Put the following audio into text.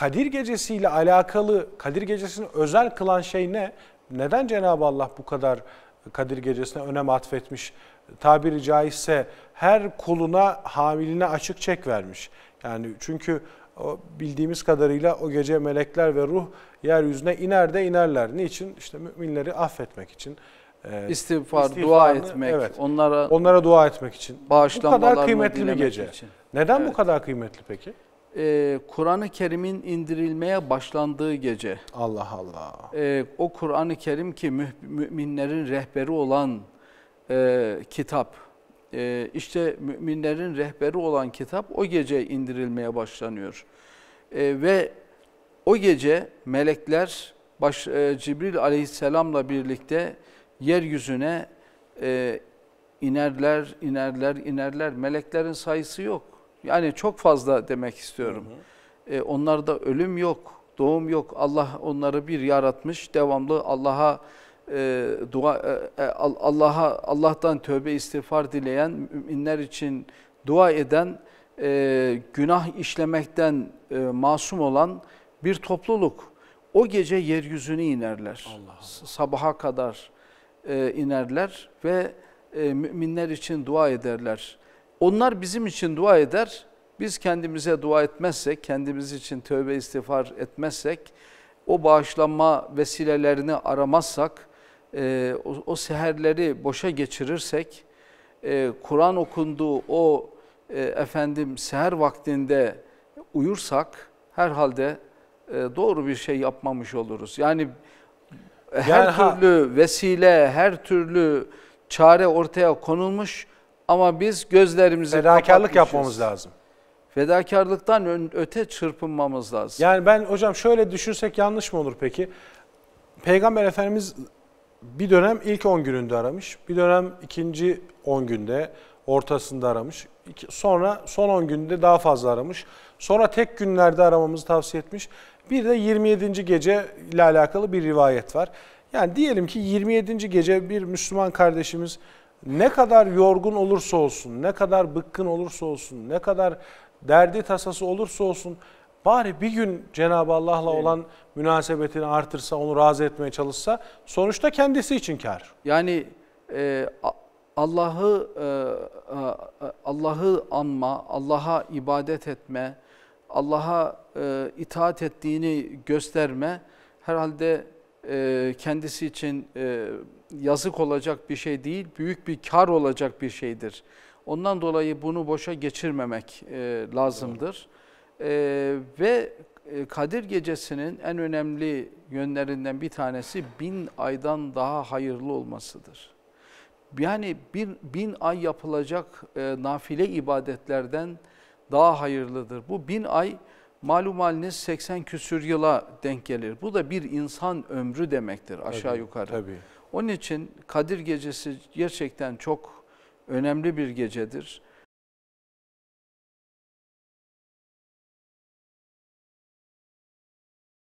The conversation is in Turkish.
Kadir Gecesi ile alakalı Kadir Gecesi'ni özel kılan şey ne? Neden Cenab-ı Allah bu kadar Kadir Gecesi'ne önem atfetmiş? Tabiri caizse her kuluna hamiline açık çek vermiş. Yani çünkü bildiğimiz kadarıyla o gece melekler ve ruh yeryüzüne iner de inerler. Niçin? İşte müminleri affetmek için. E, İstiğfar, dua etmek, evet, onlara onlara dua etmek için. Bu kadar kıymetli bir gece. Için. Neden evet. bu kadar kıymetli peki? e, Kur'an-ı Kerim'in indirilmeye başlandığı gece. Allah Allah. E, o Kur'an-ı Kerim ki müh, müminlerin rehberi olan e, kitap. E, işte müminlerin rehberi olan kitap o gece indirilmeye başlanıyor. E, ve o gece melekler baş, e, Cibril aleyhisselamla birlikte yeryüzüne e, inerler, inerler, inerler. Meleklerin sayısı yok yani çok fazla demek istiyorum. Hı hı. E, onlarda ölüm yok, doğum yok. Allah onları bir yaratmış, devamlı Allah'a e, dua e, e Allah'a Allah'tan tövbe istiğfar dileyen müminler için dua eden e, günah işlemekten e, masum olan bir topluluk. O gece yeryüzüne inerler. Allah Allah. Sabaha kadar e, inerler ve e, müminler için dua ederler. Onlar bizim için dua eder. Biz kendimize dua etmezsek, kendimiz için tövbe istiğfar etmezsek, o bağışlanma vesilelerini aramazsak, e, o, o seherleri boşa geçirirsek, e, Kur'an okunduğu o e, efendim seher vaktinde uyursak herhalde e, doğru bir şey yapmamış oluruz. Yani her yani, türlü ha. vesile, her türlü çare ortaya konulmuş ama biz gözlerimizi Fedakarlık yapmamız lazım. Fedakarlıktan öte çırpınmamız lazım. Yani ben hocam şöyle düşünsek yanlış mı olur peki? Peygamber Efendimiz bir dönem ilk 10 gününde aramış, bir dönem ikinci 10 günde ortasında aramış. Sonra son 10 günde daha fazla aramış. Sonra tek günlerde aramamızı tavsiye etmiş. Bir de 27. gece ile alakalı bir rivayet var. Yani diyelim ki 27. gece bir Müslüman kardeşimiz ne kadar yorgun olursa olsun, ne kadar bıkkın olursa olsun, ne kadar derdi tasası olursa olsun bari bir gün Cenab-ı Allah'la olan münasebetini artırsa, onu razı etmeye çalışsa sonuçta kendisi için kar. Yani e, Allah'ı e, Allah'ı anma, Allah'a ibadet etme, Allah'a e, itaat ettiğini gösterme herhalde e, kendisi için e, yazık olacak bir şey değil, büyük bir kar olacak bir şeydir. Ondan dolayı bunu boşa geçirmemek e, lazımdır. E, ve Kadir Gecesi'nin en önemli yönlerinden bir tanesi bin aydan daha hayırlı olmasıdır. Yani bir bin ay yapılacak e, nafile ibadetlerden daha hayırlıdır. Bu bin ay malum haliniz 80 küsür yıla denk gelir. Bu da bir insan ömrü demektir aşağı tabii, yukarı. Tabii. Onun için Kadir Gecesi gerçekten çok önemli bir gecedir.